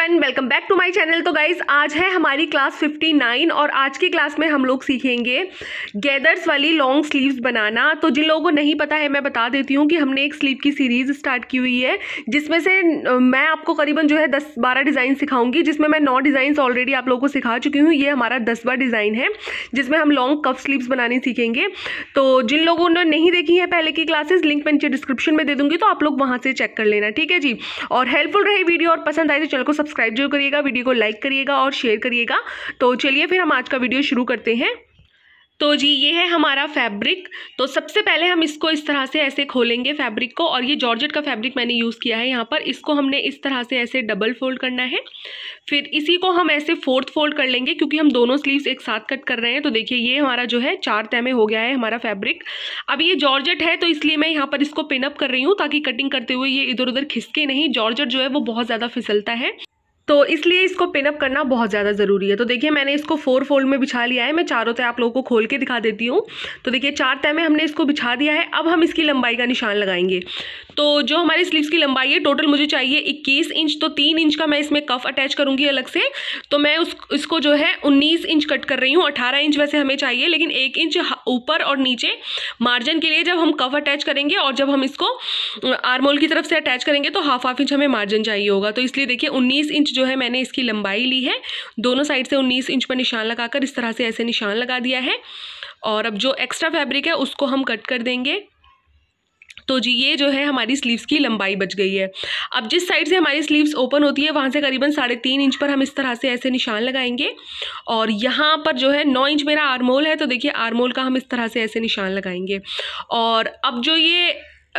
everyone welcome back to my channel तो guys आज है हमारी क्लास 59 और आज की क्लास में हम लोग सीखेंगे गैदर्स वाली लॉन्ग स्लीव्स बनाना तो जिन लोगों को नहीं पता है मैं बता देती हूँ कि हमने एक स्लीव की सीरीज़ स्टार्ट की हुई है जिसमें से मैं आपको करीबन जो है दस बारह डिज़ाइन सिखाऊंगी जिसमें मैं नौ डिज़ाइन ऑलरेडी आप लोगों को सिखा चुकी हूँ ये हमारा दसवा डिज़ाइन है जिसमें हम लॉन्ग कफ स्लीव्स बनानी सीखेंगे तो जिन लोगों ने नहीं देखी है पहले की क्लासेज लिंक मैं नीचे डिस्क्रिप्शन में दे दूँगी तो आप लोग वहाँ से चेक कर लेना ठीक है जी और हेल्पफुल रहे वीडियो और पसंद आए तो चैनल को सब सब्सक्राइब जरूर करिएगा वीडियो को लाइक करिएगा और शेयर करिएगा तो चलिए फिर हम आज का वीडियो शुरू करते हैं तो जी ये है हमारा फैब्रिक तो सबसे पहले हम इसको इस तरह से ऐसे खोलेंगे फैब्रिक को और ये जॉर्जेट का फैब्रिक मैंने यूज़ किया है यहाँ पर इसको हमने इस तरह से ऐसे डबल फोल्ड करना है फिर इसी को हम ऐसे फोर्थ फोल्ड कर लेंगे क्योंकि हम दोनों स्लीव्स एक साथ कट कर रहे हैं तो देखिए ये हमारा जो है चार तय में हो गया है हमारा फैब्रिक अब ये जॉर्जेट है तो इसलिए मैं यहाँ पर इसको पिनअप कर रही हूँ ताकि कटिंग करते हुए ये इधर उधर खिसके नहीं जॉर्जेट जो है वो बहुत ज़्यादा फिसलता है तो इसलिए इसको पिनअप करना बहुत ज़्यादा ज़रूरी है तो देखिए मैंने इसको फोर फोल्ड में बिछा लिया है मैं चारों तय आप लोगों को खोल के दिखा देती हूँ तो देखिए चार तय में हमने इसको बिछा दिया है अब हम इसकी लंबाई का निशान लगाएंगे तो जो हमारे स्लीव्स की लंबाई है टोटल मुझे चाहिए इक्कीस इंच तो तीन इंच का मैं इसमें कफ अटैच करूँगी अलग से तो मैं उस इसको जो है उन्नीस इंच कट कर रही हूँ अठारह इंच वैसे हमें चाहिए लेकिन एक इंच ऊपर और नीचे मार्जिन के लिए जब हम कफ अटैच करेंगे और जब हम इसको आरमोल की तरफ से अटैच करेंगे तो हाफ हाफ इंच हमें मार्जिन चाहिए होगा तो इसलिए देखिए उन्नीस इंच जो है मैंने इसकी लंबाई ली है दोनों साइड से उन्नीस इंच पर निशान लगाकर इस तरह से ऐसे निशान लगा दिया है और अब जो एक्स्ट्रा फैब्रिक है उसको हम कट कर देंगे तो जी ये जो है हमारी स्लीव्स की लंबाई बच गई है अब जिस साइड से हमारी स्लीव्स ओपन होती है वहाँ से करीबन साढ़े तीन इंच पर हम इस तरह से ऐसे निशान लगाएंगे और यहाँ पर जो है नौ इंच मेरा आरमोल है तो देखिए आरमोल का हम इस तरह से ऐसे निशान लगाएंगे और अब जो ये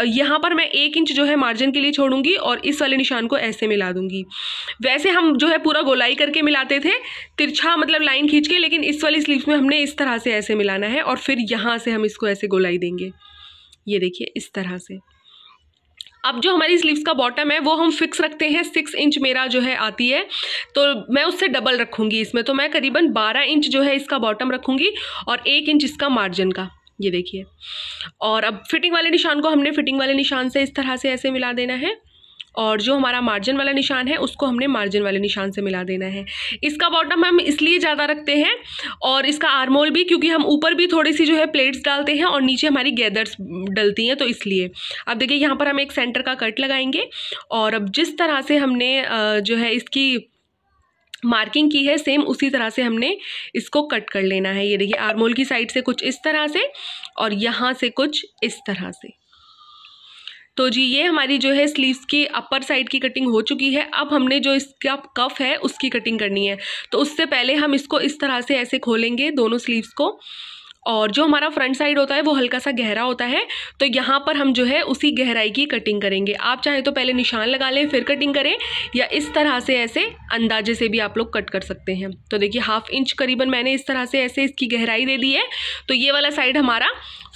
यहाँ पर मैं एक इंच जो है मार्जिन के लिए छोड़ूंगी और इस वाले निशान को ऐसे मिला दूंगी वैसे हम जो है पूरा गोलाई करके मिलाते थे तिरछा मतलब लाइन खींच के लेकिन इस वाली स्लीव्स में हमने इस तरह से ऐसे मिलाना है और फिर यहाँ से हम इसको ऐसे गोलाई देंगे ये देखिए इस तरह से अब जो हमारी स्लीव्स का बॉटम है वो हम फिक्स रखते हैं सिक्स इंच मेरा जो है आती है तो मैं उससे डबल रखूँगी इसमें तो मैं करीबन बारह इंच जो है इसका बॉटम रखूँगी और एक इंच इसका मार्जिन का ये देखिए और अब फिटिंग वाले निशान को हमने फिटिंग वाले निशान से इस तरह से ऐसे मिला देना है और जो हमारा मार्जिन वाला निशान है उसको हमने मार्जिन वाले निशान से मिला देना है इसका बॉटम हम इसलिए ज़्यादा रखते हैं और इसका आर्मोल भी क्योंकि हम ऊपर भी थोड़ी सी जो है प्लेट्स डालते हैं और नीचे हमारी गैदर्स डलती हैं तो इसलिए अब देखिए यहाँ पर हम एक सेंटर का कट लगाएंगे और अब जिस तरह से हमने जो है इसकी मार्किंग की है सेम उसी तरह से हमने इसको कट कर लेना है ये देखिए आरमोल की साइड से कुछ इस तरह से और यहाँ से कुछ इस तरह से तो जी ये हमारी जो है स्लीव्स की अपर साइड की कटिंग हो चुकी है अब हमने जो इसका कफ है उसकी कटिंग करनी है तो उससे पहले हम इसको इस तरह से ऐसे खोलेंगे दोनों स्लीव्स को और जो हमारा फ्रंट साइड होता है वो हल्का सा गहरा होता है तो यहाँ पर हम जो है उसी गहराई की कटिंग करेंगे आप चाहे तो पहले निशान लगा लें फिर कटिंग करें या इस तरह से ऐसे अंदाजे से भी आप लोग कट कर सकते हैं तो देखिए हाफ इंच करीबन मैंने इस तरह से ऐसे इसकी गहराई दे दी है तो ये वाला साइड हमारा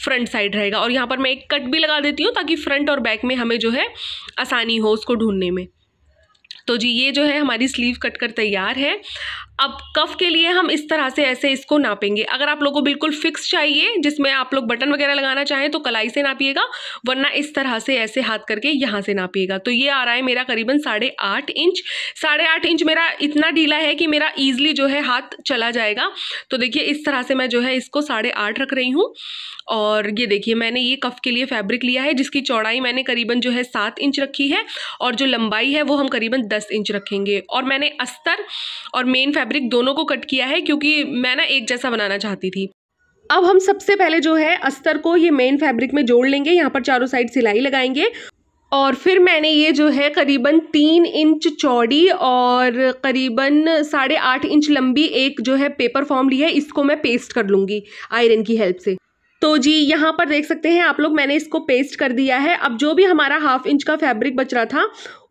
फ्रंट साइड रहेगा और यहाँ पर मैं एक कट भी लगा देती हूँ ताकि फ्रंट और बैक में हमें जो है आसानी हो उसको ढूंढने में तो जी ये जो है हमारी स्लीव कट कर तैयार है अब कफ के लिए हम इस तरह से ऐसे इसको नापेंगे अगर आप लोगों को बिल्कुल फिक्स चाहिए जिसमें आप लोग बटन वगैरह लगाना चाहें तो कलाई से नापिएगा वरना इस तरह से ऐसे हाथ करके यहाँ से नापिएगा तो ये आ रहा है मेरा करीबन साढ़े आठ इंच साढ़े आठ इंच मेरा इतना ढीला है कि मेरा ईजिली जो है हाथ चला जाएगा तो देखिए इस तरह से मैं जो है इसको साढ़े आठ रख रही हूँ और ये देखिए मैंने ये कफ के लिए फैब्रिक लिया है जिसकी चौड़ाई मैंने करीबन जो है सात इंच रखी है और जो लंबाई है वो हम करीबन दस इंच रखेंगे और मैंने अस्तर और मेन फैब्रिक दोनों को कट किया है क्योंकि मैं ना एक जैसा बनाना चाहती थी अब हम सबसे पहले जो है अस्तर को ये मेन फैब्रिक में जोड़ लेंगे यहाँ पर चारों साइड सिलाई लगाएंगे और फिर मैंने ये जो है करीबन तीन इंच चौड़ी और करीबन साढ़े आठ इंच लंबी एक जो है पेपर फॉर्म ली है इसको मैं पेस्ट कर लूँगी आयरन की हेल्प से तो जी यहाँ पर देख सकते हैं आप लोग मैंने इसको पेस्ट कर दिया है अब जो भी हमारा हाफ इंच का फैब्रिक बच रहा था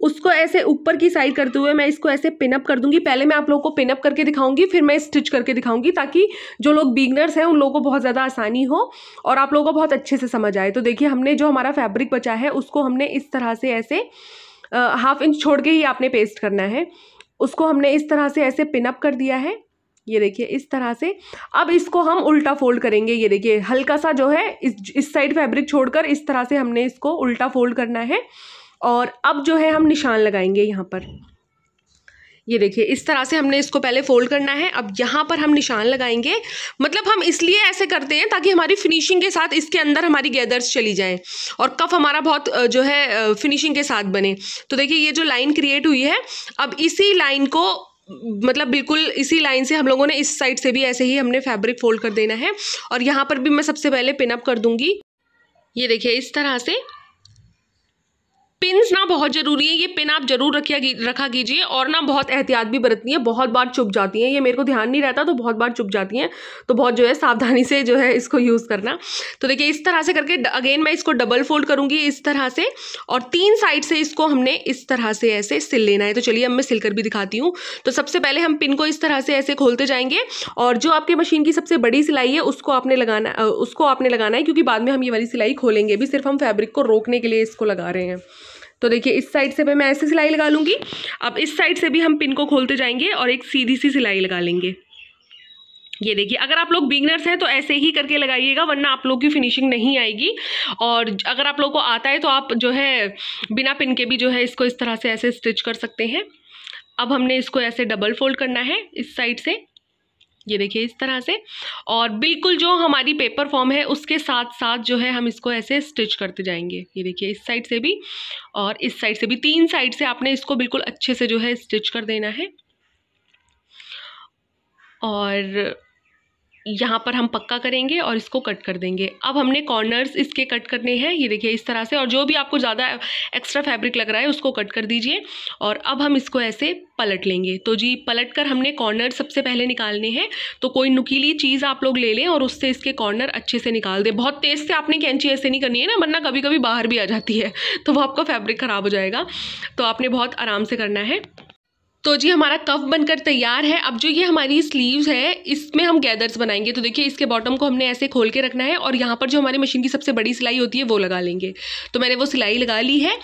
उसको ऐसे ऊपर की साइड करते हुए मैं इसको ऐसे पिनअप कर दूंगी पहले मैं आप लोगों को पिनअप करके दिखाऊंगी फिर मैं स्टिच करके दिखाऊंगी ताकि जो लोग बिगनर्स हैं उन लोगों को बहुत ज़्यादा आसानी हो और आप लोगों को बहुत अच्छे से समझ आए तो देखिए हमने जो हमारा फैब्रिक बचा है उसको हमने इस तरह से ऐसे हाफ इंच छोड़ के ही आपने पेस्ट करना है उसको हमने इस तरह से ऐसे पिनअप कर दिया है ये देखिए इस तरह से अब इसको हम उल्टा फोल्ड करेंगे ये देखिए हल्का सा जो है इस इस साइड फैब्रिक छोड़कर इस तरह से हमने इसको उल्टा फोल्ड करना है और अब जो है हम निशान लगाएंगे यहाँ पर ये देखिए इस तरह से हमने इसको पहले फोल्ड करना है अब यहाँ पर हम निशान लगाएंगे मतलब हम इसलिए ऐसे करते हैं ताकि हमारी फिनिशिंग के साथ इसके अंदर हमारी गैदर्स चली जाएँ और कफ हमारा बहुत जो है फिनिशिंग के साथ बने तो देखिए ये जो लाइन क्रिएट हुई है अब इसी लाइन को मतलब बिल्कुल इसी लाइन से हम लोगों ने इस साइड से भी ऐसे ही हमने फैब्रिक फोल्ड कर देना है और यहाँ पर भी मैं सबसे पहले पिनअप कर दूँगी ये देखिए इस तरह से पिन ना बहुत ज़रूरी है ये पिन आप ज़रूर रखिया रखा कीजिए और ना बहुत एहतियात भी बरतनी है बहुत बार चुप जाती हैं ये मेरे को ध्यान नहीं रहता तो बहुत बार चुप जाती हैं तो बहुत जो है सावधानी से जो है इसको यूज़ करना तो देखिए इस तरह से करके अगेन मैं इसको डबल फोल्ड करूँगी इस तरह से और तीन साइड से इसको हमने इस तरह से ऐसे सिल लेना है तो चलिए अब मैं सिलकर भी दिखाती हूँ तो सबसे पहले हम पिन को इस तरह से ऐसे खोलते जाएंगे और जो आपकी मशीन की सबसे बड़ी सिलाई है उसको आपने लगाना उसको आपने लगाना है क्योंकि बाद में हम ये वाली सिलाई खोलेंगे भी सिर्फ हम फैब्रिक को रोकने के लिए इसको लगा रहे हैं तो देखिए इस साइड से भी मैं ऐसे सिलाई लगा लूँगी अब इस साइड से भी हम पिन को खोलते जाएंगे और एक सीधी सी सिलाई लगा लेंगे ये देखिए अगर आप लोग बिगनर्स हैं तो ऐसे ही करके लगाइएगा वरना आप लोग की फिनिशिंग नहीं आएगी और अगर आप लोग को आता है तो आप जो है बिना पिन के भी जो है इसको इस तरह से ऐसे स्टिच कर सकते हैं अब हमने इसको ऐसे डबल फोल्ड करना है इस साइड से ये देखिए इस तरह से और बिल्कुल जो हमारी पेपर फॉर्म है उसके साथ साथ जो है हम इसको ऐसे स्टिच करते जाएंगे ये देखिए इस साइड से भी और इस साइड से भी तीन साइड से आपने इसको बिल्कुल अच्छे से जो है स्टिच कर देना है और यहाँ पर हम पक्का करेंगे और इसको कट कर देंगे अब हमने कॉर्नर्स इसके कट करने हैं ये देखिए इस तरह से और जो भी आपको ज़्यादा एक्स्ट्रा फैब्रिक लग रहा है उसको कट कर दीजिए और अब हम इसको ऐसे पलट लेंगे तो जी पलट कर हमने कॉर्नर सबसे पहले निकालने हैं तो कोई नुकीली चीज़ आप लोग ले लें और उससे इसके कॉर्नर अच्छे से निकाल दें बहुत तेज़ से आपने कैंची ऐसे नहीं करनी है ना वरना कभी कभी बाहर भी आ जाती है तो वो आपका फैब्रिक ख़राब हो जाएगा तो आपने बहुत आराम से करना है तो जी हमारा कफ बनकर तैयार है अब जो ये हमारी स्लीव्स है इसमें हम गैदर्स बनाएंगे तो देखिए इसके बॉटम को हमने ऐसे खोल के रखना है और यहाँ पर जो हमारी मशीन की सबसे बड़ी सिलाई होती है वो लगा लेंगे तो मैंने वो सिलाई लगा ली है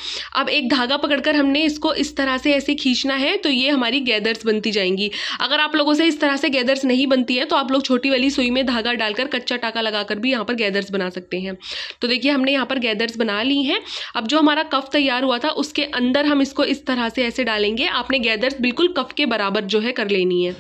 अब एक धागा पकड़कर हमने इसको इस तरह से ऐसे खींचना है तो ये हमारी गैदर्स बनती जाएंगी अगर आप लोगों से इस तरह से गैदर्स नहीं बनती है तो आप लोग छोटी वाली सुई में धागा डालकर कच्चा टाका लगाकर भी यहाँ पर गैदर्स बना सकते हैं तो देखिए हमने यहाँ पर गैदर्स बना ली हैं अब जो हमारा कफ तैयार हुआ था उसके अंदर हम इसको इस तरह से ऐसे डालेंगे आपने गैदर्स बिल्कुल कफ के बराबर जो है कर लेनी है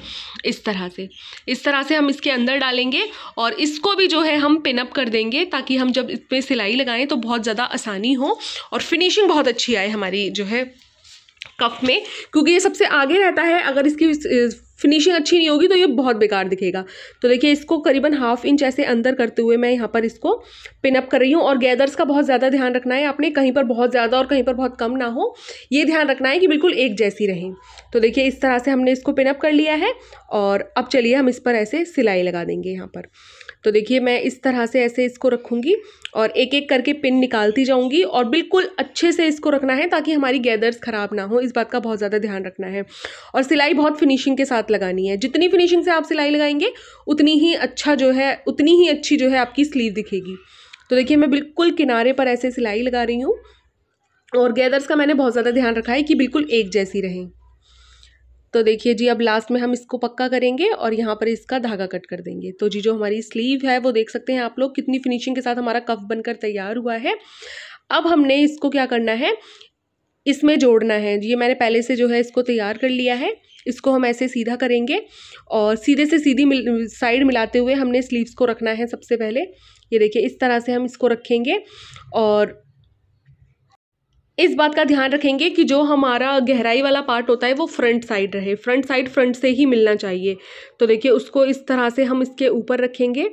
इस तरह से इस तरह से हम इसके अंदर डालेंगे और इसको भी जो है हम पिनअप कर देंगे ताकि हम जब इसमें सिलाई लगाएं तो बहुत ज़्यादा आसानी हो और फिनिशिंग बहुत अच्छी आए हमारी जो है कफ में क्योंकि ये सबसे आगे रहता है अगर इसकी फिनिशिंग अच्छी नहीं होगी तो ये बहुत बेकार दिखेगा तो देखिए इसको करीबन हाफ इंच ऐसे अंदर करते हुए मैं यहाँ पर इसको पिनअप कर रही हूँ और गैदर्स का बहुत ज़्यादा ध्यान रखना है आपने कहीं पर बहुत ज़्यादा और कहीं पर बहुत कम ना हो ये ध्यान रखना है कि बिल्कुल एक जैसी रहें तो देखिए इस तरह से हमने इसको पिनअप कर लिया है और अब चलिए हम इस पर ऐसे सिलाई लगा देंगे यहाँ पर तो देखिए मैं इस तरह से ऐसे इसको रखूँगी और एक एक करके पिन निकालती जाऊँगी और बिल्कुल अच्छे से इसको रखना है ताकि हमारी गैदर्स ख़राब ना हो इस बात का बहुत ज़्यादा ध्यान रखना है और सिलाई बहुत फिनिशिंग के साथ लगानी है जितनी फिनिशिंग से आप सिलाई लगाएंगे उतनी ही अच्छा जो है उतनी ही अच्छी जो है आपकी स्लीव दिखेगी तो देखिए मैं बिल्कुल किनारे पर ऐसे सिलाई लगा रही हूँ और गैदर्स का मैंने बहुत ज़्यादा ध्यान रखा है कि बिल्कुल एक जैसी रहें तो देखिए जी अब लास्ट में हम इसको पक्का करेंगे और यहाँ पर इसका धागा कट कर देंगे तो जी जो हमारी स्लीव है वो देख सकते हैं आप लोग कितनी फिनिशिंग के साथ हमारा कफ बनकर तैयार हुआ है अब हमने इसको क्या करना है इसमें जोड़ना है ये मैंने पहले से जो है इसको तैयार कर लिया है इसको हम ऐसे सीधा करेंगे और सीधे से सीधी मिल, साइड मिलाते हुए हमने स्लीव्स को रखना है सबसे पहले ये देखिए इस तरह से हम इसको रखेंगे और इस बात का ध्यान रखेंगे कि जो हमारा गहराई वाला पार्ट होता है वो फ्रंट साइड रहे फ्रंट साइड फ्रंट से ही मिलना चाहिए तो देखिए उसको इस तरह से हम इसके ऊपर रखेंगे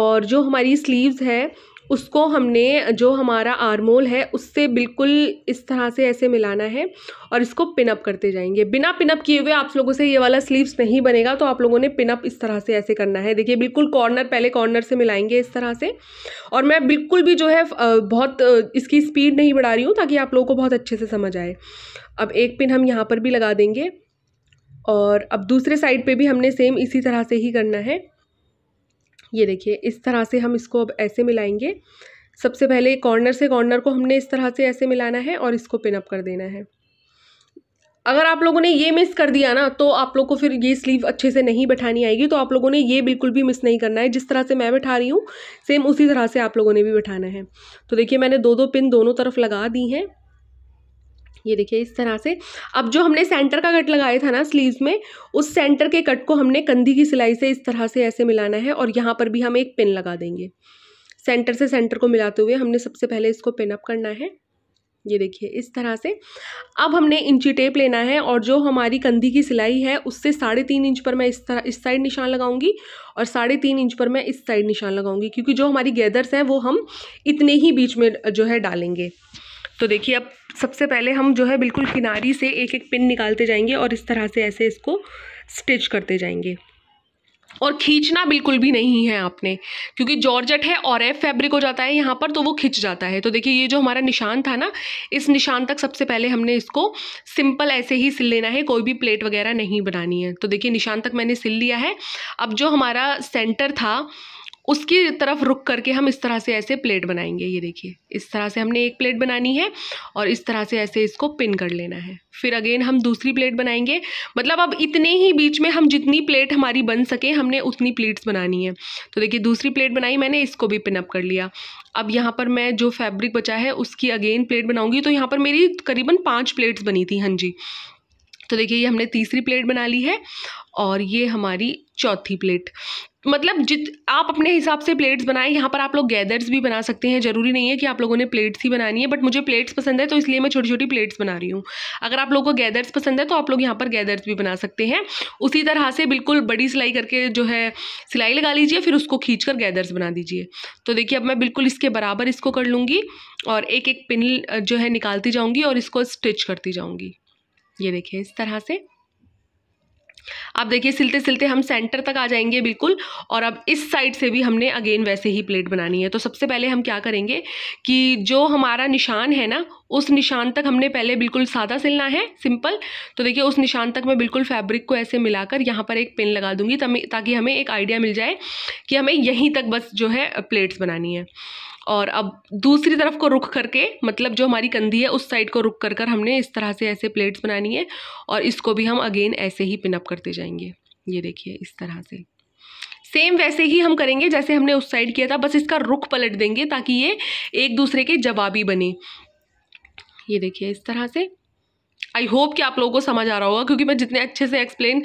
और जो हमारी स्लीव्स है उसको हमने जो हमारा आरमोल है उससे बिल्कुल इस तरह से ऐसे मिलाना है और इसको पिनअप करते जाएंगे बिना पिनअप किए हुए आप लोगों से ये वाला स्लीव्स नहीं बनेगा तो आप लोगों ने पिनअप इस तरह से ऐसे करना है देखिए बिल्कुल कॉर्नर पहले कॉर्नर से मिलाएंगे इस तरह से और मैं बिल्कुल भी जो है बहुत इसकी स्पीड नहीं बढ़ा रही हूँ ताकि आप लोगों को बहुत अच्छे से समझ आए अब एक पिन हम यहाँ पर भी लगा देंगे और अब दूसरे साइड पर भी हमने सेम इसी तरह से ही करना है ये देखिए इस तरह से हम इसको अब ऐसे मिलाएंगे सबसे पहले कॉर्नर से कॉर्नर को हमने इस तरह से ऐसे मिलाना है और इसको पिनअप कर देना है अगर आप लोगों ने ये मिस कर दिया ना तो आप लोग को फिर ये स्लीव अच्छे से नहीं बैठानी आएगी तो आप लोगों ने ये बिल्कुल भी मिस नहीं करना है जिस तरह से मैं बैठा रही हूँ सेम उसी तरह से आप लोगों ने भी बैठाना है तो देखिए मैंने दो दो पिन दोनों तरफ लगा दी हैं ये देखिए इस तरह से अब जो हमने सेंटर का कट लगाया था ना स्लीव्स में उस सेंटर के कट को हमने कंधी की सिलाई से इस तरह से ऐसे मिलाना है और यहाँ पर भी हम एक पिन लगा देंगे सेंटर से सेंटर को मिलाते हुए हमने सबसे पहले इसको पिन अप करना है ये देखिए इस तरह से अब हमने इंची टेप लेना है और जो हमारी कंधी की सिलाई है उससे साढ़े तीन इंच पर मैं इस तरह इस साइड निशान लगाऊंगी और साढ़े तीन इंच पर मैं इस साइड निशान लगाऊंगी क्योंकि जो हमारी गैदर्स हैं वो हम इतने ही बीच में जो है डालेंगे तो देखिए अब सबसे पहले हम जो है बिल्कुल किनारी से एक एक पिन निकालते जाएंगे और इस तरह से ऐसे इसको स्टिच करते जाएंगे और खींचना बिल्कुल भी नहीं है आपने क्योंकि जॉर्जेट है और एफ फैब्रिक हो जाता है यहाँ पर तो वो खिंच जाता है तो देखिए ये जो हमारा निशान था ना इस निशान तक सबसे पहले हमने इसको सिंपल ऐसे ही सिल लेना है कोई भी प्लेट वगैरह नहीं बनानी है तो देखिए निशान तक मैंने सिल लिया है अब जो हमारा सेंटर था उसकी तरफ रुक करके हम इस तरह से ऐसे प्लेट बनाएंगे ये देखिए इस तरह से हमने एक प्लेट बनानी है और इस तरह से ऐसे इसको पिन कर लेना है फिर अगेन हम दूसरी प्लेट बनाएंगे मतलब अब इतने ही बीच में हम जितनी प्लेट हमारी बन सके हमने उतनी प्लेट्स बनानी है तो देखिए दूसरी प्लेट बनाई मैंने इसको भी पिनअप कर लिया अब यहाँ पर मैं जो फैब्रिक बचा है उसकी अगेन प्लेट बनाऊँगी तो यहाँ पर मेरी करीबन पाँच प्लेट्स बनी थी हाँ जी तो देखिए ये हमने तीसरी प्लेट बना ली है और ये हमारी चौथी प्लेट मतलब जित आप अपने हिसाब से प्लेट्स बनाएं यहाँ पर आप लोग गैदर्स भी बना सकते हैं ज़रूरी नहीं है कि आप लोगों ने प्लेट्स ही बनानी है बट मुझे प्लेट्स पसंद है तो इसलिए मैं छोटी छोटी प्लेट्स बना रही हूँ अगर आप लोगों को गैदर्स पसंद है तो आप लोग यहाँ पर गैदर्स भी बना सकते हैं उसी तरह से बिल्कुल बड़ी सिलाई करके जो है सिलाई लगा लीजिए फिर उसको खींच कर गैदर्स बना दीजिए तो देखिए अब मैं बिल्कुल इसके बराबर इसको कर लूँगी और एक एक पिन जो है निकालती जाऊँगी और इसको स्टिच करती जाऊँगी ये देखिए इस तरह से अब देखिए सिलते सिलते हम सेंटर तक आ जाएंगे बिल्कुल और अब इस साइड से भी हमने अगेन वैसे ही प्लेट बनानी है तो सबसे पहले हम क्या करेंगे कि जो हमारा निशान है ना उस निशान तक हमने पहले बिल्कुल सादा सिलना है सिंपल तो देखिए उस निशान तक मैं बिल्कुल फैब्रिक को ऐसे मिलाकर यहाँ पर एक पिन लगा दूंगी ताकि हमें एक आइडिया मिल जाए कि हमें यहीं तक बस जो है प्लेट्स बनानी है और अब दूसरी तरफ को रुख करके मतलब जो हमारी कंधी है उस साइड को रुख कर कर हमने इस तरह से ऐसे प्लेट्स बनानी है और इसको भी हम अगेन ऐसे ही पिनअप करते जाएंगे ये देखिए इस तरह से सेम वैसे ही हम करेंगे जैसे हमने उस साइड किया था बस इसका रुख पलट देंगे ताकि ये एक दूसरे के जवाबी बने ये देखिए इस तरह से आई होप कि आप लोगों को समझ आ रहा होगा क्योंकि मैं जितने अच्छे से एक्सप्लेन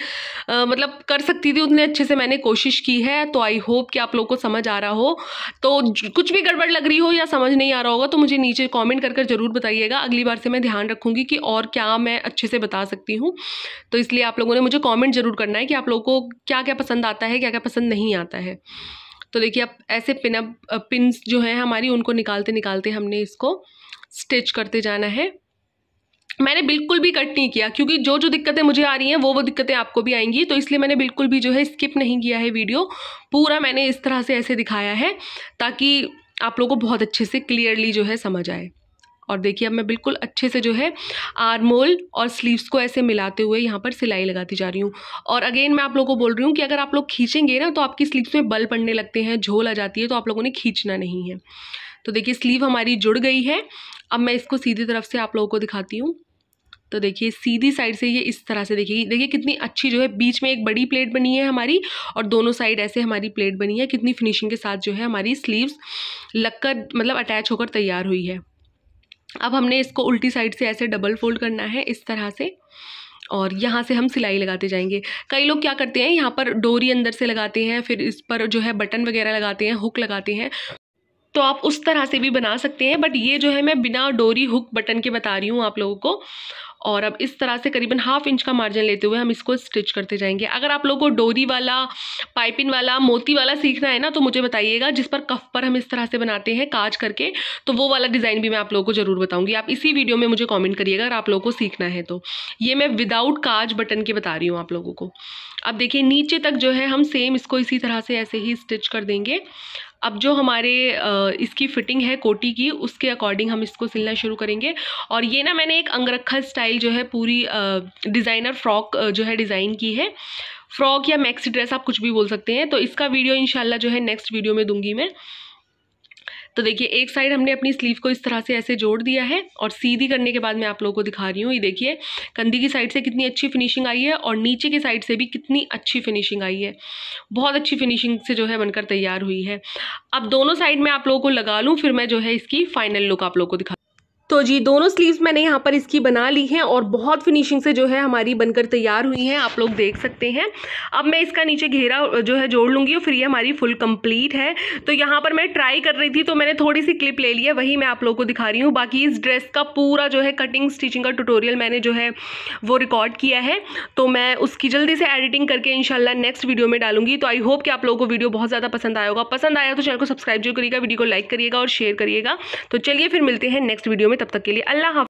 मतलब कर सकती थी उतने अच्छे से मैंने कोशिश की है तो आई होप कि आप लोगों को समझ आ रहा हो तो कुछ भी गड़बड़ लग रही हो या समझ नहीं आ रहा होगा तो मुझे नीचे कमेंट कर कर ज़रूर बताइएगा अगली बार से मैं ध्यान रखूँगी कि और क्या मैं अच्छे से बता सकती हूँ तो इसलिए आप लोगों ने मुझे कॉमेंट ज़रूर करना है कि आप लोगों को क्या क्या पसंद आता है क्या क्या पसंद नहीं आता है तो देखिए अब ऐसे पिनअप पिन जो हैं हमारी उनको निकालते निकालते हमने इसको स्टिच करते जाना है मैंने बिल्कुल भी कट नहीं किया क्योंकि जो जो दिक्कतें मुझे आ रही हैं वो वो दिक्कतें आपको भी आएंगी तो इसलिए मैंने बिल्कुल भी जो है स्किप नहीं किया है वीडियो पूरा मैंने इस तरह से ऐसे दिखाया है ताकि आप लोगों को बहुत अच्छे से क्लियरली जो है समझ आए और देखिए अब मैं बिल्कुल अच्छे से जो है आर्मोल और स्लीव्स को ऐसे मिलाते हुए यहाँ पर सिलाई लगाती जा रही हूँ और अगेन मैं आप लोगों को बोल रही हूँ कि अगर आप लोग खींचेंगे ना तो आपकी स्लीव्स में बल पड़ने लगते हैं झोल आ जाती है तो आप लोगों ने खींचना नहीं है तो देखिए स्लीव हमारी जुड़ गई है अब मैं इसको सीधी तरफ से आप लोगों को दिखाती हूँ तो देखिए सीधी साइड से ये इस तरह से देखिए देखिए कितनी अच्छी जो है बीच में एक बड़ी प्लेट बनी है हमारी और दोनों साइड ऐसे हमारी प्लेट बनी है कितनी फिनिशिंग के साथ जो है हमारी स्लीव्स लगकर मतलब अटैच होकर तैयार हुई है अब हमने इसको उल्टी साइड से ऐसे डबल फोल्ड करना है इस तरह से और यहाँ से हम सिलाई लगाते जाएंगे कई लोग क्या करते हैं यहाँ पर डोरी अंदर से लगाते हैं फिर इस पर जो है बटन वगैरह लगाते हैं हुक लगाते हैं तो आप उस तरह से भी बना सकते हैं बट ये जो है मैं बिना डोरी हुक बटन के बता रही हूँ आप लोगों को और अब इस तरह से करीबन हाफ इंच का मार्जिन लेते हुए हम इसको स्टिच करते जाएंगे अगर आप लोगों को डोरी वाला पाइपिंग वाला मोती वाला सीखना है ना तो मुझे बताइएगा जिस पर कफ पर हम इस तरह से बनाते हैं काज करके तो वो वाला डिज़ाइन भी मैं आप लोगों को ज़रूर बताऊँगी आप इसी वीडियो में मुझे कॉमेंट करिएगा अगर आप लोगों को सीखना है तो ये मैं विदाउट काज बटन के बता रही हूँ आप लोगों को अब देखिए नीचे तक जो है हम सेम इसको इसी तरह से ऐसे ही स्टिच कर देंगे अब जो हमारे इसकी फिटिंग है कोटी की उसके अकॉर्डिंग हम इसको सिलना शुरू करेंगे और ये ना मैंने एक अंगरखा स्टाइल जो है पूरी डिज़ाइनर फ्रॉक जो है डिज़ाइन की है फ्रॉक या मैक्सी ड्रेस आप कुछ भी बोल सकते हैं तो इसका वीडियो इनशाला जो है नेक्स्ट वीडियो में दूंगी मैं तो देखिए एक साइड हमने अपनी स्लीव को इस तरह से ऐसे जोड़ दिया है और सीधी करने के बाद मैं आप लोगों को दिखा रही हूँ ये देखिए कंधी की साइड से कितनी अच्छी फिनिशिंग आई है और नीचे की साइड से भी कितनी अच्छी फिनिशिंग आई है बहुत अच्छी फिनिशिंग से जो है बनकर तैयार हुई है अब दोनों साइड में आप लोगों को लगा लूँ फिर मैं जो है इसकी फाइनल लुक आप लोग को दिखा तो जी दोनों स्लीव्स मैंने यहाँ पर इसकी बना ली हैं और बहुत फिनिशिंग से जो है हमारी बनकर तैयार हुई हैं आप लोग देख सकते हैं अब मैं इसका नीचे घेरा जो है जोड़ लूँगी और फिर ये हमारी फुल कंप्लीट है तो यहाँ पर मैं ट्राई कर रही थी तो मैंने थोड़ी सी क्लिप ले ली है वही मैं आप लोगों को दिखा रही हूँ बाकी इस ड्रेस का पूरा जो है कटिंग स्टिचिंग का टूटोरियल मैंने जो है वो रिकॉर्ड किया है तो मैं उसकी जल्दी से एडिटिंग करके इन नेक्स्ट वीडियो में डालूंगी तो आई होप कि आप लोगों को वीडियो बहुत ज़्यादा पसंद आएगा पसंद आया तो चैनल को सब्सक्राइब जो करिएगा वीडियो को लाइक करिएगा और शेयर करिएगा तो चलिए फिर मिलते हैं नेक्स्ट वीडियो में तब तक के लिए अल्लाह